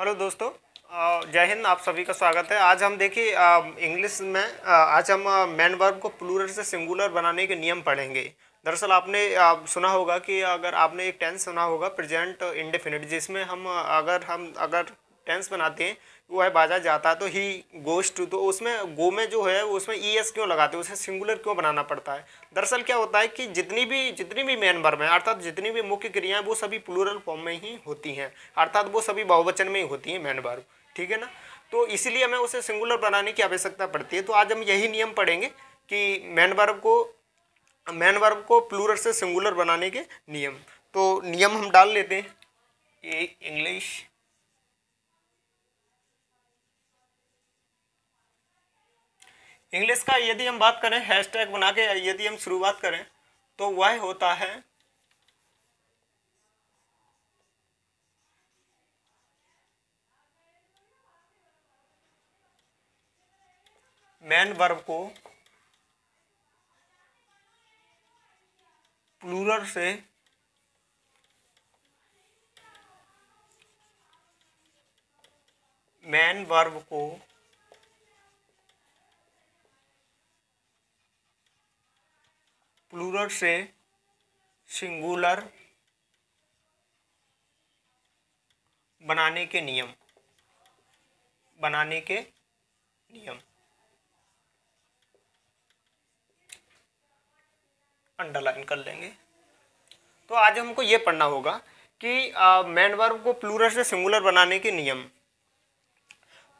hello दोस्तों जय हिंद आप सभी का स्वागत है आज हम देखिए इंग्लिश में आज हम मैन वर्ब को प्लूरल से सिंगुलर बनाने के नियम पढ़ेंगे दरअसल आपने आप सुना होगा कि अगर आपने एक टेंस सुना होगा प्रेजेंट इंडेफिनिट जिसमें हम अगर हम अगर टेंस बनाते हैं वह बाजा जाता तो ही गोश टू तो उसमें गो में जो है उसमें ई e एस क्यों लगाते हैं उसे सिंगुलर क्यों बनाना पड़ता है दरअसल क्या होता है कि जितनी भी जितनी भी मेन वर्ब है अर्थात जितनी भी मुख्य क्रियाएं वो सभी प्लूरल फॉर्म में ही होती हैं अर्थात वो सभी बहुवचन में ही होती हैं मेन वर्ब ठीक है ना तो इसीलिए हमें उसे सिंगुलर बनाने की आवश्यकता पड़ती है तो आज हम यही नियम पढ़ेंगे कि मैन वर्ब को मैन वर्ब को प्लूरल से सिंगुलर बनाने के नियम तो नियम हम डाल लेते हैं ये इंग्लिश इंग्लिश का यदि हम बात करें हैशटैग बना के यदि हम शुरुआत करें तो वह होता है मैन वर्ब को प्लूरल से मैन वर्ब को प्लूरल से सिंगुलर बनाने के नियम बनाने के नियम अंडरलाइन कर लेंगे तो आज हमको ये पढ़ना होगा कि मैन वर्ब को प्लूरल से सिंगुलर बनाने के नियम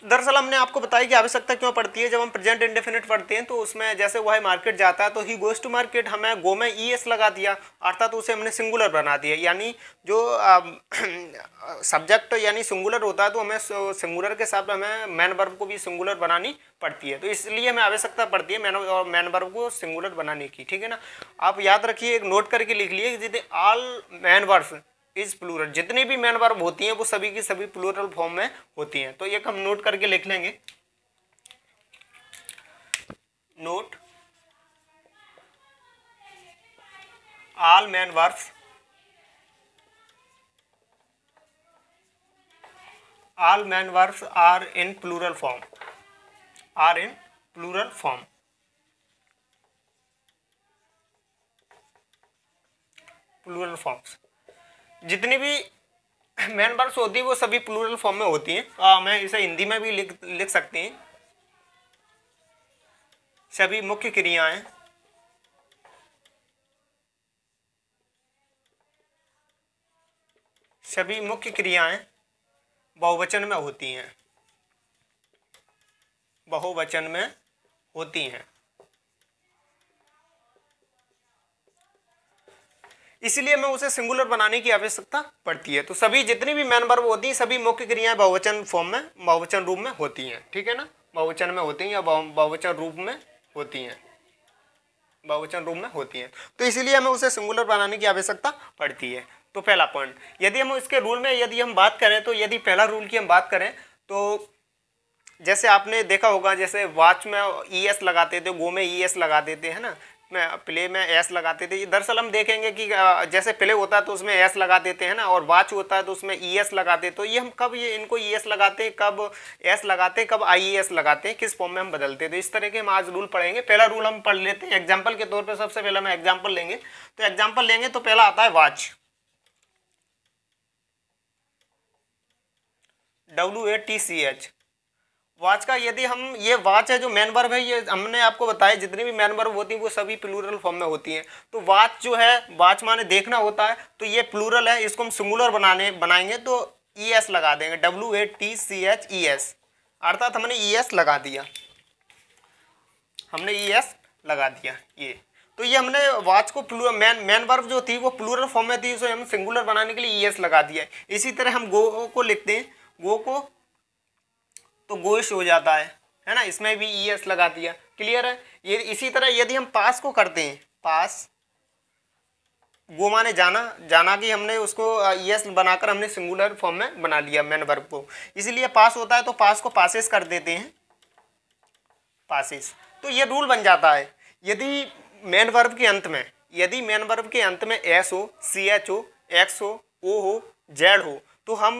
दरअसल हमने आपको बताया कि आवश्यकता क्यों पड़ती है जब हम प्रेजेंट इंडेफिनिट पढ़ते हैं तो उसमें जैसे वह मार्केट जाता है तो ही गोज टू मार्केट हमें गो में ई एस लगा दिया अर्थात तो उसे हमने सिंगुलर बना दिया यानी जो सब्जेक्ट यानी सिंगुलर होता है तो हमें सिंगुलर के साथ हमें मैन वर्ब को भी सिंगुलर बनानी पड़ती है तो इसलिए हमें आवश्यकता पड़ती है मैन मैन वर्ब को सिंगुलर बनाने की ठीक है ना आप याद रखिए एक नोट करके लिख लिए जितने all main verbs is plural जितनी भी मैन वर्ब होती हैं वो सभी की सभी प्लूरल फॉर्म में होती हैं तो एक हम नोट करके लिख लेंगे note all main verbs all man verbs are in plural form are in plural form plural forms जितनी भी मैन वर्ब्स होती है वो सभी प्लूरल फॉर्म में होती हैं मैं इसे हिंदी में भी लिख लिख सकती हैं सभी मुख्य क्रियाएं सभी मुख्य क्रियाएं बहुवचन में होती हैं बहुवचन में होती हैं इसलिए हमें उसे सिंगुलर बनाने की आवश्यकता पड़ती है तो सभी जितनी भी मैन वर्ब होती हैं सभी मुख्य क्रियाएं बहुवचन फॉर्म में बहुवचन रूप में होती हैं ठीक है ना बहुवचन में होती हैं या बहुवचन रूप में होती हैं बहुवचन रूप में होती हैं तो इसीलिए हमें उसे सिंगुलर बनाने की आवश्यकता पड़ती है तो पहला पॉइंट यदि हम इसके रूल में यदि हम बात करें तो यदि पहला रूल की हम बात करें तो जैसे आपने देखा होगा जैसे वाच में ई e एस लगाते थे गो में ई e एस लगा देते हैं ना प्ले में एस लगाते थे दरअसल हम देखेंगे कि जैसे प्ले होता है तो उसमें एस लगा देते हैं ना और वाच होता है तो उसमें ई e एस लगाते तो ये हम कब ये इनको ई e एस लगाते हैं कब एस लगाते हैं कब आई एस e लगाते हैं किस फॉर्म में हम बदलते तो इस तरह के हम आज रूल पढ़ेंगे पहला रूल हम पढ़ लेते हैं एग्जाम्पल के तौर पर सबसे पहले हम एग्जाम्पल लेंगे तो एग्जाम्पल लेंगे तो पहला आता है watch W A T C H watch का यदि हम ये वाच है जो मैन वर्ब है ये हमने आपको बताया जितनी भी मैन वर्ब होती है वो सभी प्लूरल फॉर्म में होती हैं तो वाच जो है वाच माने देखना होता है तो ये प्लूरल है इसको हम सिंगुलर बनाने बनाएंगे तो ई एस लगा देंगे W A T C H E S अर्थात हमने ई एस लगा दिया हमने ई एस लगा दिया ये तो ये हमने वाच को प्लूर मैन मैन वर्ब जो थी वो प्लूरल फॉर्म में थी उसे हम सिंगुलर बनाने के लिए ई एस लगा दिया इसी तरह हम गो को लिखते हैं गो को तो गोश हो जाता है है ना इसमें भी ई e एस लगा दिया क्लियर है ये इसी तरह यदि हम पास को करते हैं पास वो माने जाना जाना कि हमने उसको ई एस e बनाकर हमने सिंगुलर फॉर्म में बना लिया मैन वर्ब को इसीलिए पास होता है तो पास को पासिस कर देते हैं पासेस तो ये रूल बन जाता है यदि मैन वर्ब के अंत में यदि मैन वर्ब के अंत में एस हो सी एच हो एक्स हो ओ हो जेड हो तो हम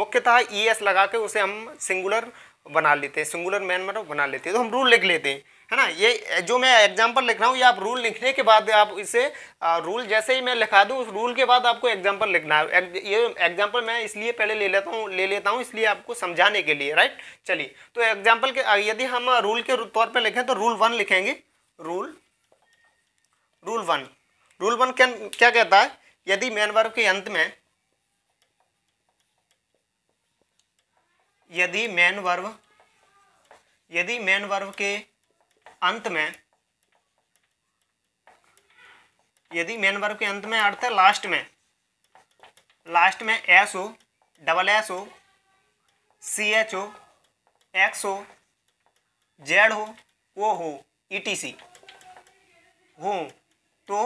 मुख्यतः ई e एस लगा के उसे हम सिंगुलर बना लेते हैं सिंगुलर मैन मतलब बना लेते हैं तो हम रूल लिख लेते हैं है ना ये जो मैं एग्जांपल लिख रहा हूँ ये आप रूल लिखने के बाद आप इसे आ, रूल जैसे ही मैं लिखा दूँ उस रूल के बाद आपको एग्जांपल लिखना है एक, ये एग्जांपल मैं इसलिए पहले ले लेता हूँ ले लेता हूँ इसलिए आपको समझाने के लिए राइट चलिए तो एग्जाम्पल के यदि हम रूल के तौर पर लिखें तो रूल वन लिखेंगे rule rule one rule one क्या कहता है यदि मैन वर्ग के अंत में यदि मैन वर्व यदि मैन वर्व के अंत में यदि मैन वर्व के अंत में अर्थ है लास्ट में लास्ट में एस हो डबल एस हो सी एच हो एक्स हो जेड हो ओ हो ई टी सी हो तो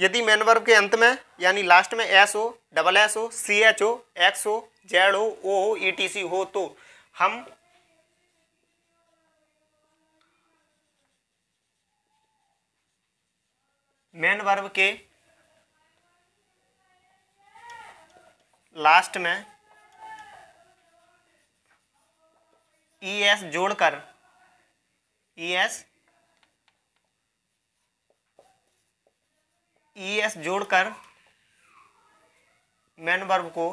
यदि वर्ब के अंत में यानी लास्ट में एस हो डबल एस हो सी एच हो एक्स हो जेड हो ओ हो ई टी सी हो तो हम मेन वर्ब के लास्ट में ई e एस जोड़कर E e S E e S जोड़कर मैन वर्ब को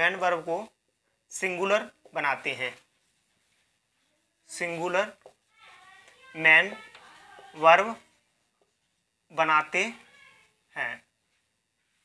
मैन वर्ब को सिंगुलर बनाते हैं सिंगुलर मैन वर्ब बनाते हैं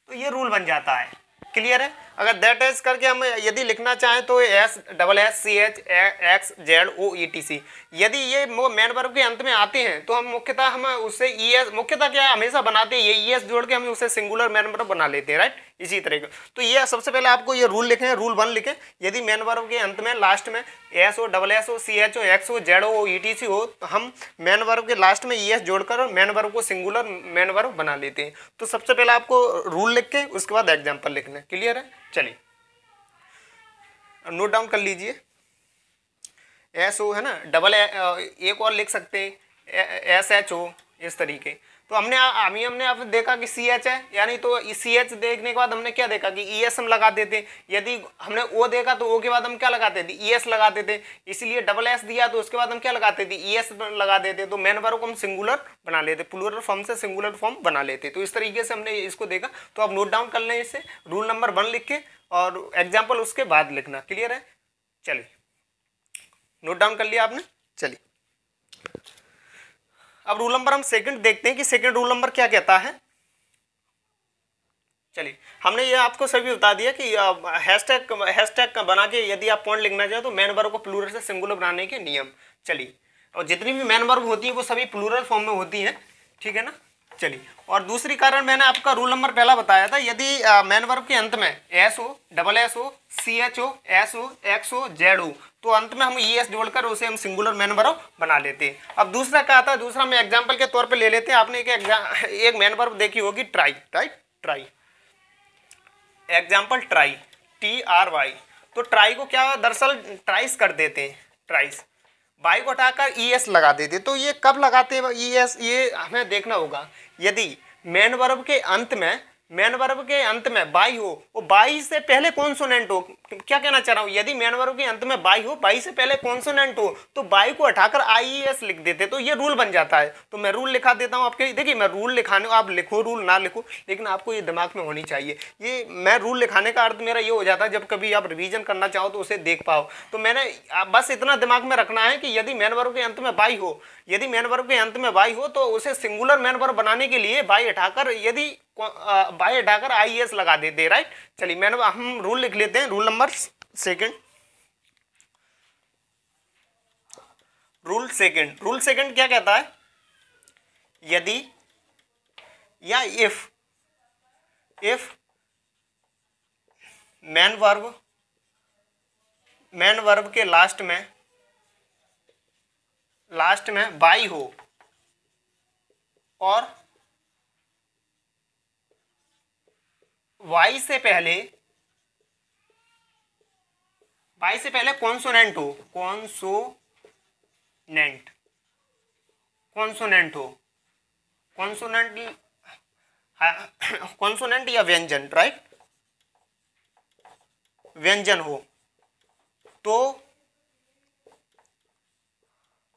तो ये रूल बन जाता है क्लियर है अगर दैट एज करके हम यदि लिखना चाहें तो S double S C H X Z O E T C यदि ये मैन वर्ब के अंत में आते हैं तो हम मुख्यतः हम उससे ई e एस मुख्यतः क्या हमेशा बनाते हैं ये ई e एस जोड़ के हम उसे सिंगुलर मेन वर्ब बना लेते हैं राइट इसी तरह का तो ये सबसे पहले आपको ये रूल लिखें रूल वन लिखें यदि मेन वर्ब के अंत में लास्ट में S O double S O C H O X O Z O E T C हो तो हम मेन वर्ब के लास्ट में ई e एस जोड़कर मेन वर्ब को सिंगुलर मेन वर्ब बना लेते हैं तो सबसे पहले आपको रूल लिख के उसके बाद एग्जाम्पल लिखना क्लियर है चलिए नोट डाउन कर लीजिए एस ओ है ना डबल ए, एक और लिख सकते एस एच ओ इस तरीके तो हमने अभी हमने अब देखा कि सी एच है यानी तो सी एच देखने के बाद हमने क्या देखा कि ई e एस हम लगा देते यदि हमने ओ देखा तो ओ के बाद हम क्या लगाते थे ई e एस लगा देते इसलिए डबल एस दिया तो उसके बाद हम क्या लगाते थे ई e एस लगा देते तो मैन वर्ब को हम सिंगुलर बना लेते प्लूरल फॉर्म से सिंगुलर फॉर्म बना लेते तो इस तरीके से हमने इसको देखा तो आप नोट डाउन कर लें इसे रूल नंबर वन लिख के और एग्जाम्पल उसके बाद लिखना क्लियर है चलिए नोट डाउन कर लिया आपने चलिए अब रूल नंबर हम सेकंड देखते हैं कि सेकंड रूल नंबर क्या कहता है चलिए हमने ये आपको सभी बता दिया कि हैशटैग हैशटैग बना के यदि आप पॉइंट लिखना चाहें तो मैन वर्ब को प्लूरल से सिंगुलर बनाने के नियम चलिए और जितनी भी मैन वर्ब होती है वो सभी प्लूरल फॉर्म में होती है ठीक है ना चलिए और दूसरी कारण मैंने आपका रूल नंबर पहला बताया था यदि मैन वर्ब के अंत में एस हो डबल एस हो सी एच हो एस हो एक्स हो जेड हो तो अंत में हम ई एस जोड़कर उसे हम सिंगुलर मैन वर्ब बना लेते हैं अब दूसरा कहा था दूसरा मैं एग्जाम्पल के तौर पर ले लेते हैं आपने एक एग्जाम एक मैन वर्ब देखी होगी try right try example try T R Y तो ट्राई को क्या दरअसल ट्राइस कर देते हैं ट्राइस बाइक को हटाकर ई e एस लगा देते तो ये कब लगाते हैं ई e एस ये हमें देखना होगा यदि मेन वर्ब के अंत में मैन वर्ब के अंत में बाई हो वो बाई से पहले कॉन्सोनेंट हो क्या कहना चाह रहा हूँ यदि मैन वर्ब के अंत में बाई हो बाई से पहले कॉन्सोनेंट हो तो बाई को हटाकर आई एस e लिख देते तो ये रूल बन जाता है तो मैं रूल लिखा देता हूँ आपके देखिए मैं रूल लिखाने आप लिखो रूल ना लिखो लेकिन आपको ये दिमाग में होनी चाहिए ये मैं रूल लिखाने का अर्थ मेरा ये हो जाता है जब कभी आप रिविजन करना चाहो तो उसे देख पाओ तो मैंने बस इतना दिमाग में रखना है कि यदि मैन वर्ब के अंत में बाई हो यदि मैन वर्ब के अंत में बाई हो तो उसे सिंगुलर मैन वर्ब बनाने के लिए बाई हटाकर यदि बाय हटाकर आई एस लगा देते राइट चलिए मैंने हम रूल लिख लेते हैं rule number second rule second rule second क्या कहता है यदि या if if main verb main verb के लास्ट में लास्ट में बाई हो और वाई से पहले वाई से पहले कॉन्सोनेंट हो कॉन्सोनेंट कॉन्सोनेंट हो कॉन्सोनेंट कॉन्सोनेंट या व्यंजन राइट व्यंजन हो तो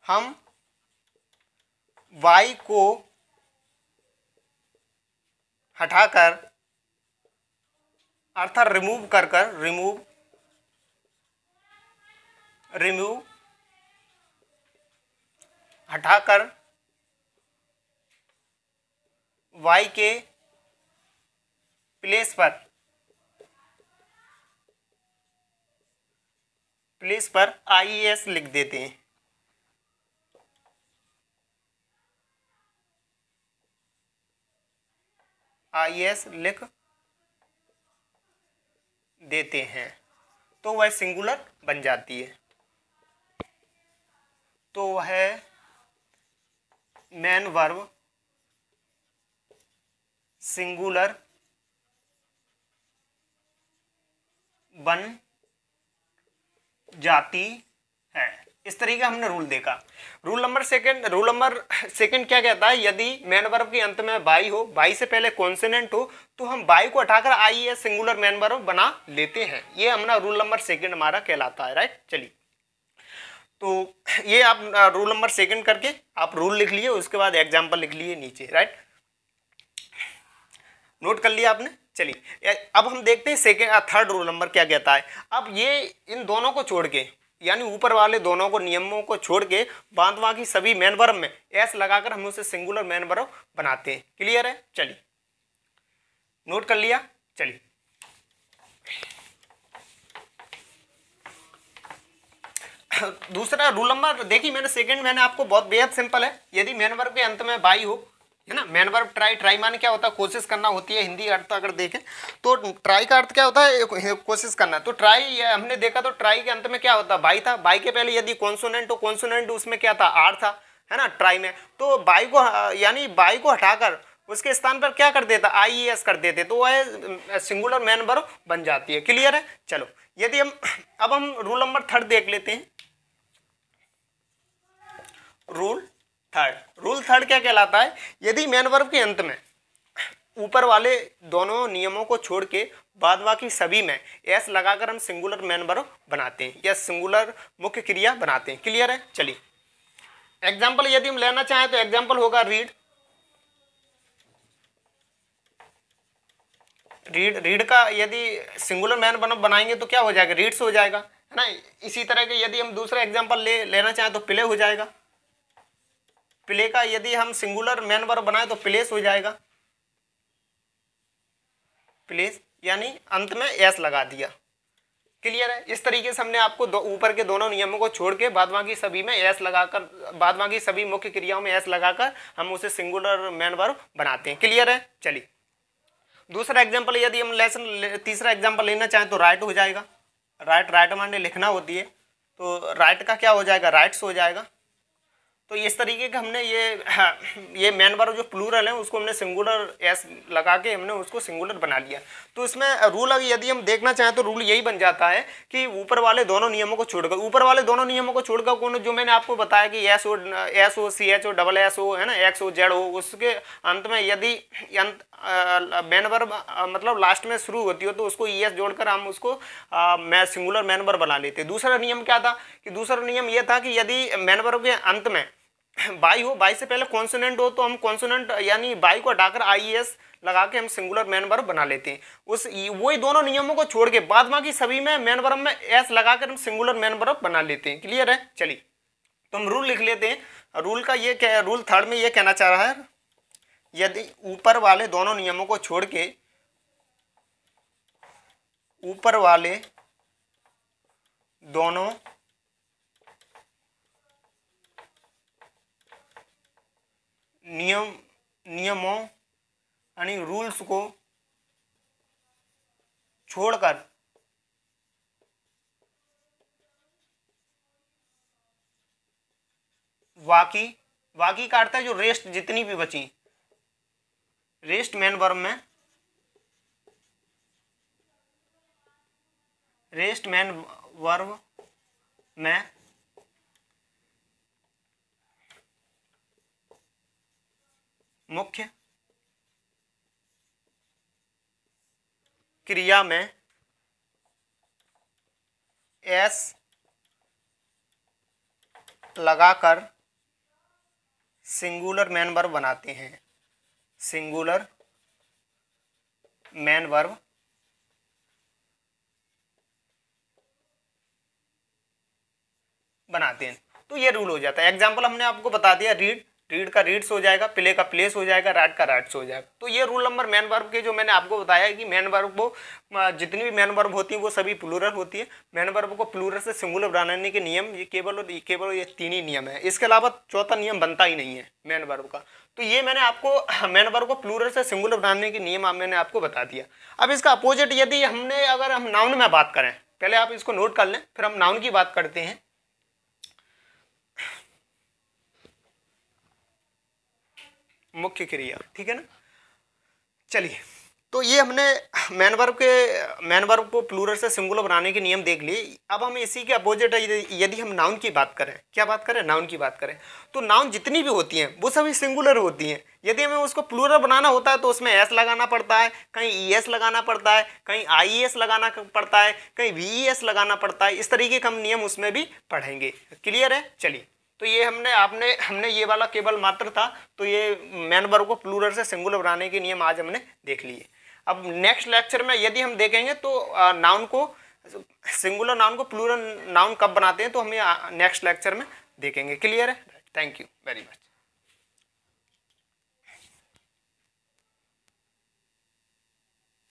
हम y को हटाकर अर्थात रिमूव कर कर रिमूव रिमूव हटाकर y के प्लेस पर प्लेस पर आई एस e लिख देते हैं आई एस e लिख देते हैं तो वह सिंगुलर बन जाती है तो वह मैन वर्व सिंगुलर बन जाती है इस तरीके हमने रूल देखा rule number second rule number second क्या कहता है यदि मैन वर्ब के अंत में बाई हो बाई से पहले कॉन्सनेंट हो तो हम बाई को हटाकर आई या सिंगुलर मैन वर्ब बना लेते हैं ये हमारा रूल नंबर सेकंड हमारा कहलाता है राइट चलिए तो ये आप रूल नंबर सेकंड करके आप रूल लिख लिए उसके बाद एग्जाम्पल लिख लिए नीचे राइट नोट कर लिया आपने चलिए अब हम देखते हैं सेकेंड थर्ड रूल नंबर क्या कहता है अब ये इन दोनों को छोड़ के यानी ऊपर वाले दोनों को नियमों को छोड़ के बांधवा की सभी मैन में एस लगाकर हम उसे सिंगुलर मैन बनाते हैं क्लियर है चलिए नोट कर लिया चलिए दूसरा रूल नंबर देखिए मैंने सेकंड मैंने आपको बहुत बेहद सिंपल है यदि मैन के अंत में बाई हो है ना मैन वर्ब ट्राई ट्राई माने क्या होता है कोशिश करना होती है हिंदी अर्थ अगर देखें तो ट्राई का अर्थ क्या होता है कोशिश करना तो ट्राई हमने देखा तो ट्राई के अंत में क्या होता है बाई था बाई के पहले यदि कॉन्सोनेंट हो कॉन्सोनेंट उसमें क्या था आर था है ना ट्राई में तो बाई को यानी बाई को हटाकर उसके स्थान पर क्या कर देता आई ई एस कर देते तो वह सिंगुलर मैन वर्ब बन जाती है क्लियर है चलो यदि हम अब हम रूल नंबर थर्ड देख लेते हैं रूल थर्ड रूल थर्ड क्या कहलाता है यदि मेन वर्ब के अंत में ऊपर वाले दोनों नियमों को छोड़ के बाद बाकी सभी में एस लगाकर हम सिंगुलर मेन वर्ब बनाते हैं या सिंगुलर मुख्य क्रिया बनाते हैं क्लियर है चलिए एग्जाम्पल यदि हम लेना चाहें तो एग्जाम्पल होगा रीड रीड रीड का यदि सिंगुलर मैन बन बनाएंगे तो क्या हो जाएगा रीड्स हो जाएगा है ना इसी तरह के यदि हम दूसरा एग्जाम्पल ले लेना चाहें तो प्ले हो जाएगा प्ले का यदि हम सिंगुलर मैन वर्ब बनाए तो प्लेस हो जाएगा प्लेस यानी अंत में एस लगा दिया क्लियर है इस तरीके से हमने आपको दो ऊपर के दोनों नियमों को छोड़ के बाद बाकी सभी में एस लगाकर बाद बाकी सभी मुख्य क्रियाओं में एस लगाकर हम उसे सिंगुलर मैन वर्ब बनाते हैं क्लियर है चलिए दूसरा एग्जाम्पल यदि हम लेसन ले, तीसरा एग्जाम्पल लेना चाहें तो राइट हो जाएगा राइट राइट माने लिखना होती है तो राइट का क्या हो जाएगा राइट्स हो जाएगा तो इस तरीके के हमने ये हाँ, ये मैन बार जो प्लूरल है उसको हमने सिंगुलर एस लगा के हमने उसको सिंगुलर बना लिया तो इसमें रूल अगर यदि हम देखना चाहें तो रूल यही बन जाता है कि ऊपर वाले दोनों नियमों को छोड़कर ऊपर वाले दोनों नियमों को छोड़कर कौन जो मैंने आपको बताया कि S O S O C H O double S O है ना एक्स ओ जेड ओ उसके अंत में यदि अंत मैन मतलब लास्ट में शुरू होती हो तो उसको ई e एस जोड़कर हम उसको मैं सिंगुलर मैन बना लेते दूसरा नियम क्या था कि दूसरा नियम यह था कि यदि मैन के अंत में बाई हो बाई से पहले कॉन्सोनेंट हो तो हम कॉन्सोनेंट यानी बाई को हटाकर आई एस e लगा के हम सिंगुलर मैन वर्ब बना लेते हैं उस वही दोनों नियमों को छोड़ के बाद बाकी सभी में मैन वर्ब में एस लगाकर हम सिंगुलर मैन वर्ब बना लेते हैं क्लियर है चलिए तो हम रूल लिख लेते हैं रूल का ये क्या रूल थर्ड में ये कहना चाह रहा है यदि ऊपर वाले दोनों नियमों को छोड़ के ऊपर वाले दोनों नियम नियमों यानी रूल्स को छोड़कर वाकी वाकी का अर्थ है जो रेस्ट जितनी भी बची रेस्ट मेन वर्ब में रेस्ट मैन वर्ब में मुख्य क्रिया में एस लगाकर सिंगुलर मैन वर्ब बनाते हैं सिंगुलर मैन वर्ब बनाते हैं तो ये रूल हो जाता है एग्जाम्पल हमने आपको बता दिया रीड रीड का रीड्स हो जाएगा प्ले का प्लेस हो जाएगा राइट का राइट्स हो जाएगा तो ये रूल नंबर मैन वर्ब के जो मैंने आपको बताया कि मैन वर्ब को जितनी भी मैन वर्ब होती है वो सभी प्लूरल होती है मैन वर्ब को प्लूरल से सिंगुलर बनाने के नियम ये केवल और केवल ये तीन ही नियम है इसके अलावा चौथा नियम बनता ही नहीं है मैन वर्ब का तो ये मैंने आपको मैन वर्ब को प्लूरल से सिंगुलर बनाने के नियम मैंने आपको बता दिया अब इसका अपोजिट यदि हमने अगर हम नाउन में बात करें पहले आप इसको नोट कर लें फिर हम नाउन की बात करते हैं मुख्य क्रिया ठीक है ना चलिए तो ये हमने मैन वर्ब के मैन वर्ब को प्लूरल से सिंगुलर बनाने के नियम देख लिए अब हम इसी के अपोजिट यदि हम नाउन की बात करें क्या बात करें नाउन की बात करें तो नाउन जितनी भी होती हैं वो सभी सिंगुलर होती हैं यदि हमें उसको प्लूरल बनाना होता है तो उसमें एस लगाना पड़ता है कहीं ई एस लगाना पड़ता है कहीं आई एस लगाना पड़ता है कहीं वी ई एस लगाना पड़ता है इस तरीके का हम नियम उसमें भी पढ़ेंगे क्लियर है चलिए तो ये हमने आपने हमने ये वाला केवल मात्र था तो ये मैन वर्ग को प्लूरल से सिंगुलर बनाने के नियम आज हमने देख लिए अब नेक्स्ट लेक्चर में यदि हम देखेंगे तो नाउन को सिंगुलर नाउन को प्लूरल नाउन कब बनाते हैं तो हम ये नेक्स्ट लेक्चर में देखेंगे क्लियर है थैंक यू वेरी मच